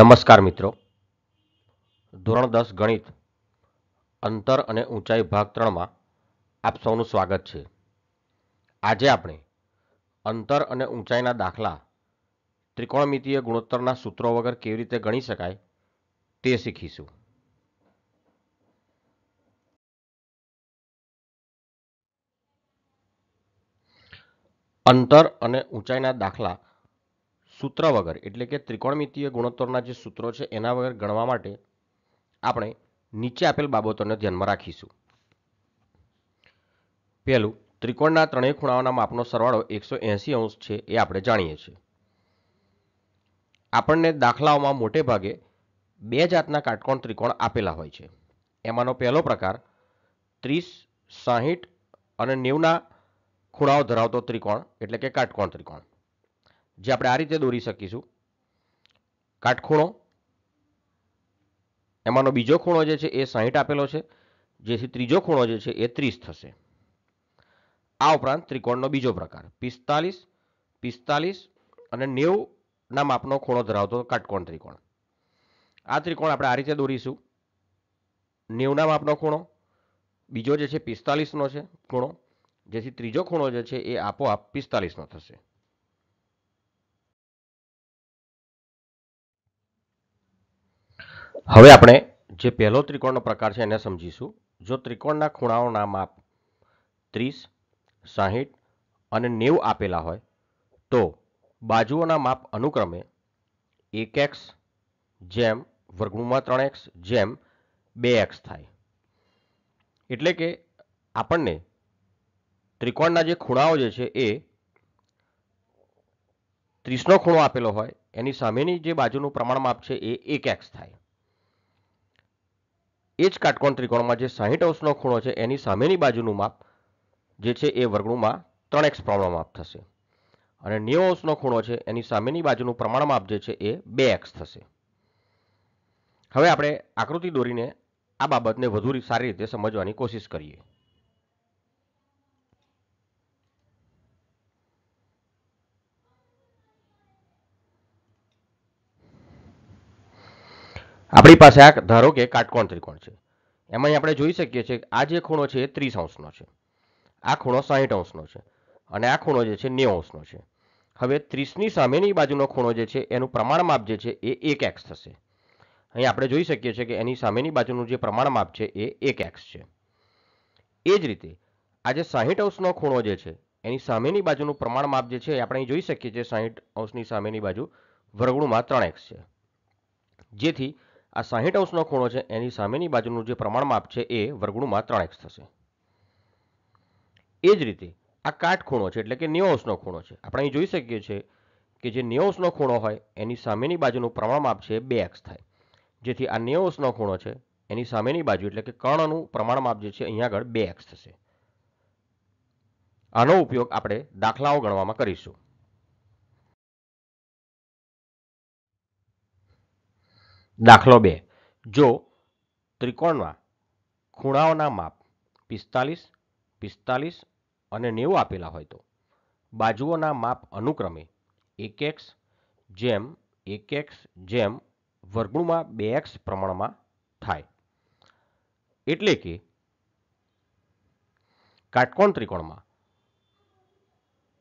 નમસ્કાર મિત્રો ધોરણ દસ ગણિત અંતર અને ઊંચાઈ ભાગ ત્રણમાં આપ સૌનું સ્વાગત છે આજે આપણે અંતર અને ઊંચાઈના દાખલા ત્રિકોણમિતીય ગુણોત્તરના સૂત્રો વગર કેવી રીતે ગણી શકાય તે શીખીશું અંતર અને ઊંચાઈના દાખલા સૂત્ર વગર એટલે કે ત્રિકોણમિતીય ગુણોત્તરના જે સૂત્રો છે એના વગર ગણવા માટે આપણે નીચે આપેલ બાબતોને ધ્યાનમાં રાખીશું પહેલું ત્રિકોણના ત્રણેય ખૂણાઓના માપનો સરવાળો એકસો એંસી અંશ છે એ આપણે જાણીએ છીએ આપણને દાખલાઓમાં મોટે ભાગે બે જાતના કાટકોણ ત્રિકોણ આપેલા હોય છે એમાંનો પહેલો પ્રકાર ત્રીસ સાહીઠ અને નેવના ખૂણાઓ ધરાવતો ત્રિકોણ એટલે કે કાટકોણ ત્રિકોણ જે આપણે આ રીતે દોરી શકીશું કાટખૂણો એમાંનો બીજો ખૂણો જે છે એ સાહીઠ આપેલો છે જેથી ત્રીજો ખૂણો જે છે એ ત્રીસ થશે આ ઉપરાંત ત્રિકોણનો બીજો પ્રકાર પિસ્તાલીસ પિસ્તાલીસ અને નેવુંના માપનો ખૂણો ધરાવતો કાટકોણ ત્રિકોણ આ ત્રિકોણ આપણે આ રીતે દોરીશું નેવના માપનો ખૂણો બીજો જે છે પિસ્તાલીસનો છે ખૂણો જેથી ત્રીજો ખૂણો જે છે એ આપોઆપ પિસ્તાલીસનો થશે હવે આપણે જે પહેલો ત્રિકોણનો પ્રકાર છે એને સમજીશું જો ત્રિકોણના ખૂણાઓના માપ ત્રીસ સાહીઠ અને નેવું આપેલા હોય તો બાજુઓના માપ અનુક્રમે એક એક્સ જેમ વર્ગમૂળમાં ત્રણ એક્સ જેમ બે એક્સ થાય એટલે કે આપણને ત્રિકોણના જે ખૂણાઓ જે છે એ ત્રીસનો ખૂણો આપેલો હોય એની સામેની જે બાજુનું પ્રમાણ માપ છે એ એક એક્સ થાય એ જ કાટકોણ ત્રિકોણમાં જે સાહીઠ અંશનો ખૂણો છે એની સામેની બાજુનું માપ જે છે એ વર્ગણુંમાં ત્રણ એક્સ પ્રમાણ માપ થશે અને નેવું અંશનો ખૂણો છે એની સામેની બાજુનું પ્રમાણ માપ જે છે એ બે એક્સ થશે હવે આપણે આકૃતિ દોરીને આ બાબતને વધુ સારી રીતે સમજવાની કોશિશ કરીએ આપણી પાસે આ ધારો કે કાટકોણ ત્રિકોણ છે એમાં આપણે જોઈ શકીએ છીએ આ જે ખૂણો છે એ ત્રીસ અંશનો છે આ ખૂણો સાહીઠ અંશનો છે અને આ ખૂણો જે છે નેવું અંશનો છે હવે ત્રીસની સામેની બાજુનો ખૂણો જે છે એનું પ્રમાણ માપ જે છે એ એક એક્સ થશે અહીં આપણે જોઈ શકીએ છીએ કે એની સામેની બાજુનું જે પ્રમાણ માપ છે એ એક એક્સ છે એ જ રીતે આ જે સાહીઠ અંશનો ખૂણો જે છે એની સામેની બાજુનું પ્રમાણ માપ જે છે એ આપણે જોઈ શકીએ છીએ સાહીઠ અંશની સામેની બાજુ વર્ગણુંમાં ત્રણ એક્સ છે જેથી આ સાહીઠ અંશનો ખૂણો છે એની સામેની બાજુનું જે પ્રમાણ માપ છે એ વર્ગણુંમાં ત્રણ એક્સ થશે એ જ રીતે આ કાટખૂણો છે એટલે કે નેવું ખૂણો છે આપણે અહીં જોઈ શકીએ છીએ કે જે નેવું ખૂણો હોય એની સામેની બાજુનું પ્રમાણ માપ છે બે એક્સ થાય જેથી આ નેવું ખૂણો છે એની સામેની બાજુ એટલે કે કર્ણનું પ્રમાણ માપ જે છે અહીંયા આગળ બે એક્સ થશે આનો ઉપયોગ આપણે દાખલાઓ ગણવામાં કરીશું દાખલો બે જો ત્રિકોણમાં ખૂણાઓના માપ પિસ્તાલીસ પિસ્તાલીસ અને નેવું આપેલા હોય તો બાજુઓના માપ અનુક્રમે એક એક્સ જેમ એક એક્સ જેમ વર્ગુણમાં બે એક્સ પ્રમાણમાં થાય એટલે કે કાટકોણ ત્રિકોણમાં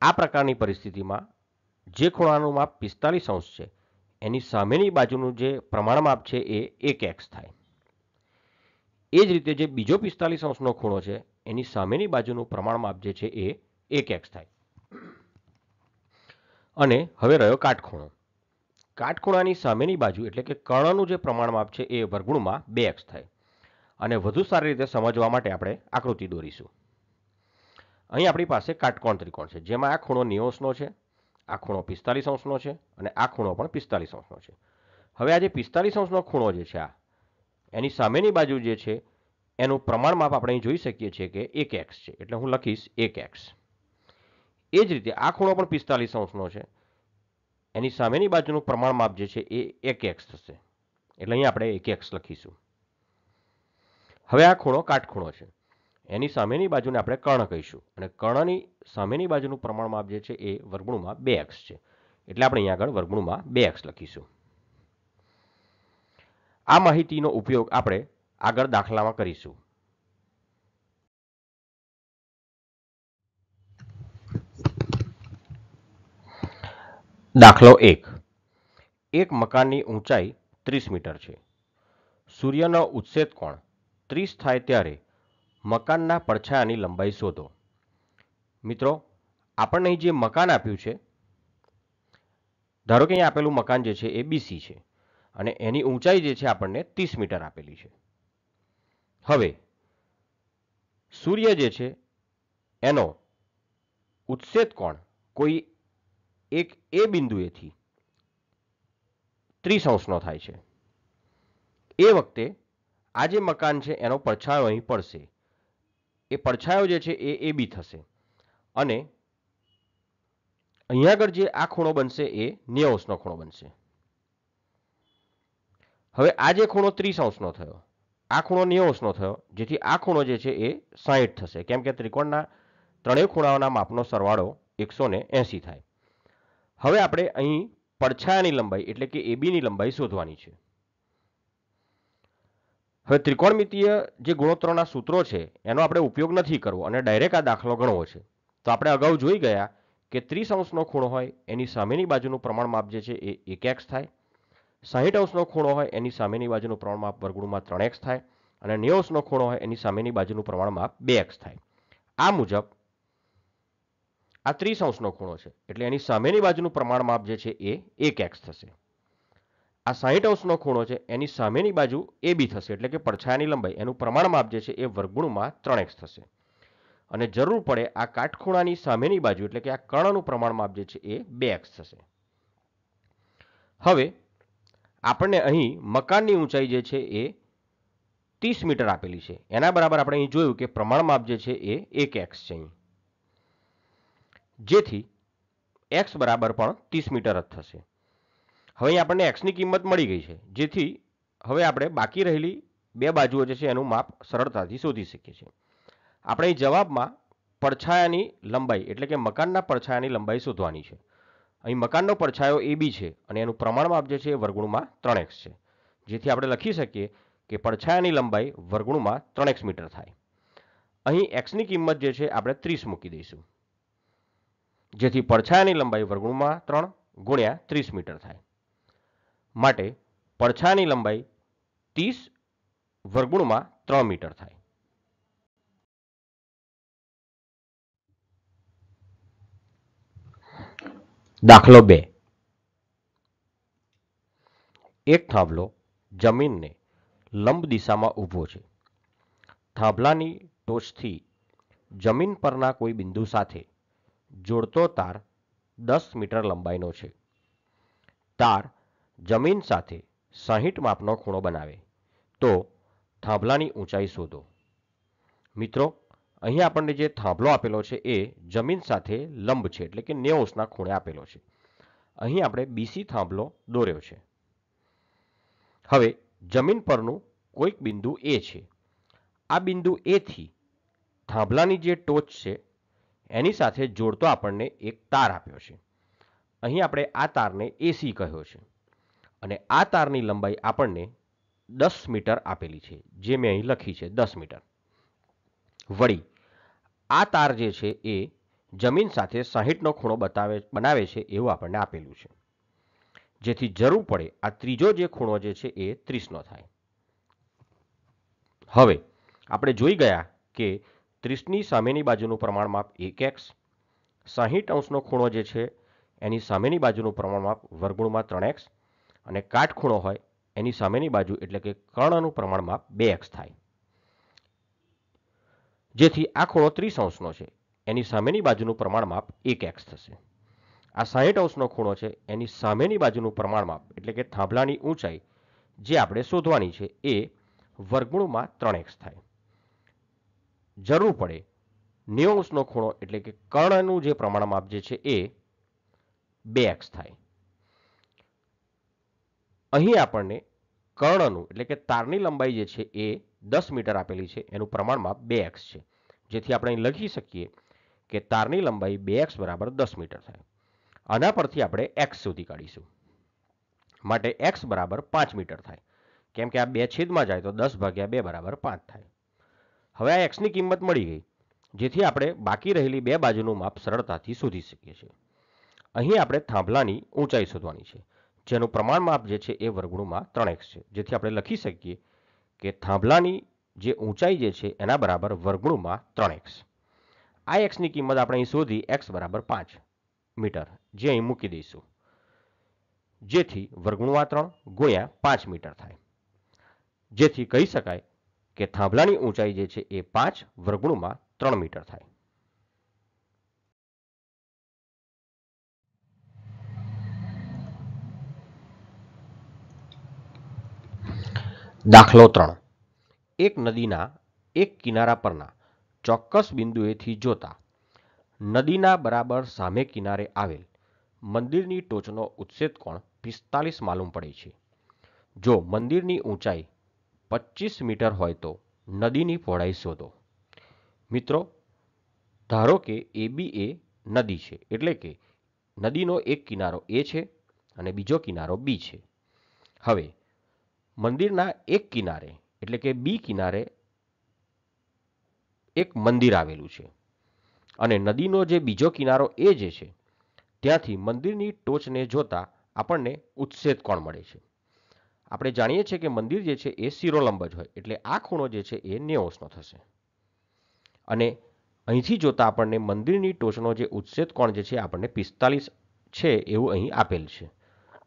આ પ્રકારની પરિસ્થિતિમાં જે ખૂણાનું માપ પિસ્તાલીસ અંશ છે એની સામેની બાજુનું જે પ્રમાણ માપ છે એ એક એક્સ થાય એ જ રીતે જે બીજો પિસ્તાલીસ અંશનો ખૂણો છે એની સામેની બાજુનું પ્રમાણ માપ જે છે એ એક એક્સ થાય અને હવે રહ્યો કાટખૂણો કાટખૂણાની સામેની બાજુ એટલે કે કર્ણનું જે પ્રમાણ માપ છે એ વર્ગુણમાં બે એક્સ થાય અને વધુ સારી રીતે સમજવા માટે આપણે આકૃતિ દોરીશું અહીં આપણી પાસે કાટકોણ ત્રિકોણ છે જેમાં આ ખૂણો નેવસનો છે આ ખૂણો પિસ્તાલીસ અંશનો છે અને આ ખૂણો પણ પિસ્તાલીસ અંશનો છે હવે આ જે પિસ્તાલીસ અંશનો ખૂણો જે છે આ એની સામેની બાજુ જે છે એનું પ્રમાણ માપ આપણે અહીં જોઈ શકીએ છીએ કે એક એક્સ છે એટલે હું લખીશ એક એક્સ એ જ રીતે આ ખૂણો પણ પિસ્તાલીસ અંશનો છે એની સામેની બાજુનું પ્રમાણ માપ જે છે એ એક એક્સ થશે એટલે અહીં આપણે એક એક્સ લખીશું હવે આ ખૂણો કાટખૂણો છે એની સામેની બાજુને આપણે કર્ણ કહીશું અને કર્ણની સામેની બાજુનું પ્રમાણ માપ જે છે એ વર્ગુણમાં બે એક્સ છે એટલે આપણે અહીંયા આગળ વર્ગુણમાં બે એક્સ લખીશું આ માહિતીનો ઉપયોગ આપણે આગળ દાખલામાં કરીશું દાખલો એક એક મકાનની ઊંચાઈ ત્રીસ મીટર છે સૂર્યનો ઉચ્છેદ કોણ ત્રીસ થાય ત્યારે મકાનના પડછાયાની લંબાઈ શોધો મિત્રો આપણને અહીં જે મકાન આપ્યું છે ધારો કે અહીં આપેલું મકાન જે છે એ બીસી છે અને એની ઊંચાઈ જે છે આપણને ત્રીસ મીટર આપેલી છે હવે સૂર્ય જે છે એનો ઉત્સેદ કોણ કોઈ એક એ બિંદુએથી ત્રીસ અંશનો થાય છે એ વખતે આ જે મકાન છે એનો પડછાયો અહીં પડશે એ પડછાયો જે છે એ એ બી થશે અને અહીંયા આગળ જે આ ખૂણો બનશે એ નેવસનો ખૂણો બનશે હવે આ જે ખૂણો ત્રીસ અંશનો થયો આ ખૂણો નેવસનો થયો જેથી આ ખૂણો જે છે એ સાહીઠ થશે કેમ કે ત્રિકોણના ત્રણેય ખૂણાઓના માપનો સરવાળો એકસો એંસી થાય હવે આપણે અહીં પડછાયાની લંબાઈ એટલે કે એબીની લંબાઈ શોધવાની છે હવે ત્રિકોણમિતિય જે ગુણોત્તરોના સૂત્રો છે એનો આપણે ઉપયોગ નથી કરવો અને ડાયરેક્ટ આ દાખલો ગણવો છે તો આપણે અગાઉ જોઈ ગયા કે ત્રીસ અંશનો ખૂણો હોય એની સામેની બાજુનું પ્રમાણ માપ જે છે એ એક એક્સ થાય સાહીઠ અંશનો ખૂણો હોય એની સામેની બાજુનું પ્રમાણ માપ વર્ગુણમાં ત્રણ એક્સ થાય અને નેવું અંશનો ખૂણો હોય એની સામેની બાજુનું પ્રમાણ માપ બે એક્સ થાય આ મુજબ આ ત્રીસ અંશનો ખૂણો છે એટલે એની સામેની બાજુનું પ્રમાણ માપ જે છે એ એક એક્સ થશે આ સાહીઠ અંશનો ખૂણો છે એની સામેની બાજુ એ બી થશે એટલે કે પડછાયાની લંબાઈ એનું પ્રમાણ માપ જે છે એ વર્ગુણમાં ત્રણ એક્સ થશે અને જરૂર પડે આ કાટખૂણાની સામેની બાજુ એટલે કે આ કર્ણનું પ્રમાણ માપ જે છે એ બે એક્સ થશે હવે આપણને અહીં મકાનની ઊંચાઈ જે છે એ ત્રીસ મીટર આપેલી છે એના બરાબર આપણે અહીં જોયું કે પ્રમાણ માપ જે છે એ એક એક્સ છે અહીં જેથી એક્સ બરાબર પણ ત્રીસ મીટર જ થશે હવે આપણને એક્સની કિંમત મળી ગઈ છે જેથી હવે આપણે બાકી રહેલી બે બાજુઓ જે છે એનું માપ સરળતાથી શોધી શકીએ છીએ આપણે જવાબમાં પડછાયાની લંબાઈ એટલે કે મકાનના પડછાયાની લંબાઈ શોધવાની છે અહીં મકાનનો પડછાયો એ બી છે અને એનું પ્રમાણ માપ જે છે એ વર્ગુણમાં ત્રણ એક્સ છે જેથી આપણે લખી શકીએ કે પડછાયાની લંબાઈ વર્ગુણમાં ત્રણ એક્સ મીટર થાય અહીં એક્સની કિંમત જે છે આપણે ત્રીસ મૂકી દઈશું જેથી પડછાયાની લંબાઈ વર્ગુણમાં ત્રણ ગુણ્યા ત્રીસ મીટર થાય માટે પડછાયાની લંબાઈ ત્રીસ વર્ગુણમાં ત્રણ મીટર થાય દાખલો બે એક થાંભલો જમીનને લંબ દિશામાં ઊભો છે થાંભલાની ટોચથી જમીન પરના કોઈ બિંદુ સાથે જોડતો તાર દસ મીટર લંબાઈનો છે તાર જમીન સાથે સાહીઠ માપનો ખૂણો બનાવે તો થાંભલાની ઊંચાઈ શોધો મિત્રો અહીં આપણને જે થાંભલો આપેલો છે એ જમીન સાથે લંબ છે એટલે કે નેવુંસના ખૂણે આપેલો છે અહીં આપણે બીસી થાંભલો દોર્યો છે હવે જમીન પરનું કોઈક બિંદુ એ છે આ બિંદુ એથી થાંભલાની જે ટોચ છે એની સાથે જોડતો આપણને એક તાર આપ્યો છે અહીં આપણે આ તારને એસી કહ્યો છે અને આ તારની લંબાઈ આપણને દસ મીટર આપેલી છે જે મેં અહીં લખી છે દસ મીટર વળી આ તાર જે છે એ જમીન સાથે સાહીઠનો ખૂણો બતાવે બનાવે છે એવું આપણને આપેલું છે જેથી જરૂર પડે આ ત્રીજો જે ખૂણો જે છે એ ત્રીસનો થાય હવે આપણે જોઈ ગયા કે ત્રીસની સામેની બાજુનું પ્રમાણ માપ એક એક્સ સાહીઠ અંશનો ખૂણો જે છે એની સામેની બાજુનું પ્રમાણ માપ વર્ગુણમાં ત્રણ એક્સ અને કાટખૂણો હોય એની સામેની બાજુ એટલે કે કર્ણનું પ્રમાણ માપ બે એક્સ થાય જેથી આ ખૂણો ત્રીસ અંશનો છે એની સામેની બાજુનું પ્રમાણ માપ એક એક્સ થશે આ સાહીઠ અંશનો ખૂણો છે એની સામેની બાજુનું પ્રમાણ માપ એટલે કે થાંભલાની ઊંચાઈ જે આપણે શોધવાની છે એ વર્ગમૂળમાં ત્રણ એક્સ થાય જરૂર પડે નેવું અંશનો ખૂણો એટલે કે કર્ણનું જે પ્રમાણ માપ જે છે એ બે એક્સ થાય અહીં આપણને કર્ણનું એટલે કે તારની લંબાઈ જે છે એ દસ મીટર આપેલી છે એનું પ્રમાણમાં બે એક્સ છે જેથી આપણે અહીં લખી શકીએ કે તારની લંબાઈ બે એક્સ બરાબર દસ મીટર થાય આના પરથી આપણે એક્સ સુધી કાઢીશું માટે એક્સ બરાબર પાંચ મીટર થાય કેમ કે આ બે છેદમાં જાય તો દસ ભાગ્યા બે બરાબર પાંચ થાય હવે આ એક્સની કિંમત મળી ગઈ જેથી આપણે બાકી રહેલી બે બાજુનું માપ સરળતાથી શોધી શકીએ છીએ અહીં આપણે થાંભલાની ઊંચાઈ શોધવાની છે જેનું પ્રમાણ માપ જે છે એ વર્ગમૂળમાં ત્રણ એક્સ છે જેથી આપણે લખી શકીએ કે થાંભલાની જે ઊંચાઈ જે છે એના બરાબર વર્ગમૂળમાં ત્રણ એક્સ આ એક્સની કિંમત આપણે અહીં શોધી એક્સ બરાબર પાંચ મીટર જે અહીં મૂકી દઈશું જેથી વર્ગમૂળમાં ત્રણ ગુણ્યા પાંચ મીટર થાય જેથી કહી શકાય કે થાંભલાની ઊંચાઈ જે છે એ પાંચ વર્ગમૂળમાં ત્રણ મીટર થાય દાખલો ત્રણ એક નદીના એક કિનારા પરના ચોક્કસ બિંદુએથી જોતા નદીના બરાબર સામે કિનારે આવેલ મંદિરની ટોચનો ઉચ્છેદ કોણ પિસ્તાલીસ માલુમ પડે છે જો મંદિરની ઊંચાઈ પચીસ મીટર હોય તો નદીની પહોળાઈ શોધો મિત્રો ધારો કે એ બી એ નદી છે એટલે કે નદીનો એક કિનારો એ છે અને બીજો કિનારો બી છે હવે મંદિરના એક કિનારે એટલે કે બી કિનારે એક મંદિર આવેલું છે અને નદીનો જે બીજો કિનારો એ જે છે ત્યાંથી મંદિરની ટોચને જોતા આપણને ઉચ્છેદ કોણ મળે છે આપણે જાણીએ છીએ કે મંદિર જે છે એ શિરોલંબ જ હોય એટલે આ ખૂણો જે છે એ નેઓસનો થશે અને અહીંથી જોતા આપણને મંદિરની ટોચનો જે ઉચ્છેદ કોણ જે છે આપણને પિસ્તાલીસ છે એવું અહીં આપેલ છે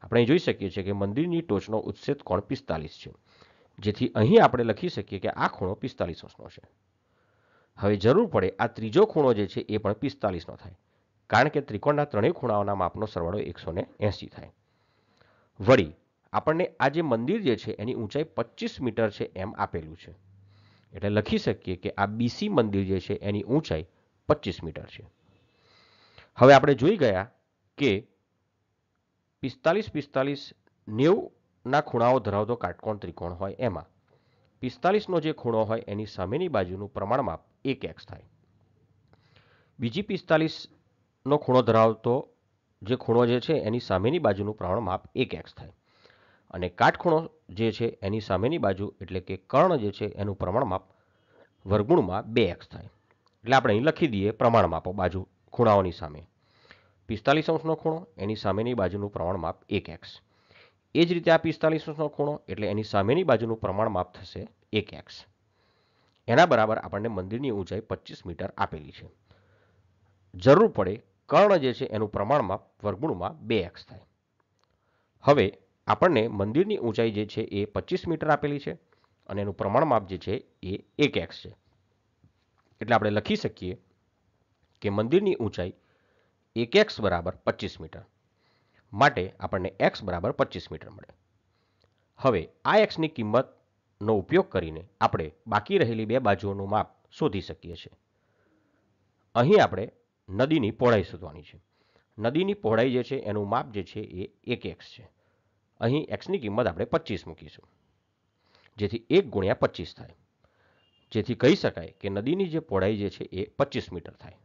આપણે જોઈ શકીએ છીએ કે મંદિરની ટોચનો ઉચ્છેદ કોણ પિસ્તાલીસ છે જેથી અહીં આપણે લખી શકીએ કે આ ખૂણો પિસ્તાલીસ અંશનો છે હવે જરૂર પડે આ ત્રીજો ખૂણો જે છે એ પણ પિસ્તાલીસનો થાય કારણ કે ત્રિકોણના ત્રણેય ખૂણાઓના માપનો સરવાળો એકસો ને એંસી થાય વળી આપણને આ જે મંદિર જે છે એની ઊંચાઈ પચીસ મીટર છે એમ આપેલું છે એટલે લખી શકીએ કે આ બીસી મંદિર જે છે એની ઊંચાઈ પચીસ મીટર છે હવે આપણે જોઈ ગયા કે પિસ્તાલીસ પિસ્તાલીસ નેવના ખૂણાઓ ધરાવતો કાટકોણ ત્રિકોણ હોય એમાં પિસ્તાલીસનો જે ખૂણો હોય એની સામેની બાજુનું પ્રમાણ માપ એક એક્સ થાય બીજી પિસ્તાલીસનો ખૂણો ધરાવતો જે ખૂણો જે છે એની સામેની બાજુનું પ્રમાણ માપ એક એક્સ થાય અને કાટખૂણો જે છે એની સામેની બાજુ એટલે કે કર્ણ જે છે એનું પ્રમાણ માપ વર્ગુણમાં બે એક્સ થાય એટલે આપણે અહીં લખી દઈએ પ્રમાણ માપો બાજુ ખૂણાઓની સામે પિસ્તાલીસ અંશનો ખૂણો એની સામેની બાજુનું પ્રમાણ માપ એક એક્સ એ જ રીતે આ પિસ્તાલીસ અંશનો ખૂણો એટલે એની સામેની બાજુનું પ્રમાણ માપ થશે એક એક્સ એના બરાબર આપણને મંદિરની ઊંચાઈ પચીસ મીટર આપેલી છે જરૂર પડે કર્ણ જે છે એનું પ્રમાણ માપ વર્ગુણમાં બે એક્સ થાય હવે આપણને મંદિરની ઊંચાઈ જે છે એ પચીસ મીટર આપેલી છે અને એનું પ્રમાણ માપ જે છે એ એક એક્સ છે એટલે આપણે લખી શકીએ કે મંદિરની ઊંચાઈ એક એક્સ બરાબર પચીસ મીટર માટે આપણને એક્સ બરાબર પચીસ મીટર મળે હવે આ એક્સની કિંમતનો ઉપયોગ કરીને આપણે બાકી રહેલી બે બાજુઓનું માપ શોધી શકીએ છીએ અહીં આપણે નદીની પહોળાઈ શોધવાની છે નદીની પહોળાઈ જે છે એનું માપ જે છે એ એક એક્સ છે અહીં એક્સની કિંમત આપણે પચીસ મૂકીશું જેથી એક ગુણ્યા પચીસ થાય જેથી કહી શકાય કે નદીની જે પહોળાઈ જે છે એ પચીસ મીટર થાય